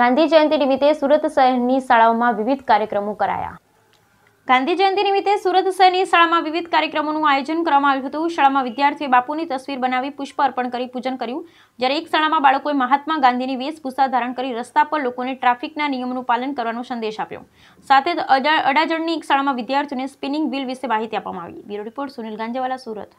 ગાંધી જયંતિ નિમિત્તે સુરત શહેરની શાળાઓમાં વિવિધ કાર્યક્રમો કરાયા ગાંધી જયંતિ નિમિત્તે સુરત શહેરની શાળામાં વિવિધ કાર્યક્રમોનું આયોજન કરવામાં આવ્યું હતું શાળામાં વિદ્યાર્થીઓએ બાપુની તસવીર બનાવી પુષ્પ અર્પણ કરી પૂજન કર્યું જ્યારે એક શાળામાં બાળકોએ મહાત્મા ગાંધીની વેશભૂષા ધારણ કરી રસ્તા પર લોકોને ટ્રાફિકના નિયમોનું પાલન કરવાનો સંદેશ આપ્યો સાથે જ અડાજણની એક શાળામાં વિદ્યાર્થીઓને સ્પિનિંગ વ્હીલ વિશે માહિતી આપવામાં આવી બ્યુરો રિપોર્ટ સુનિલ ગાંજેવાલા સુરત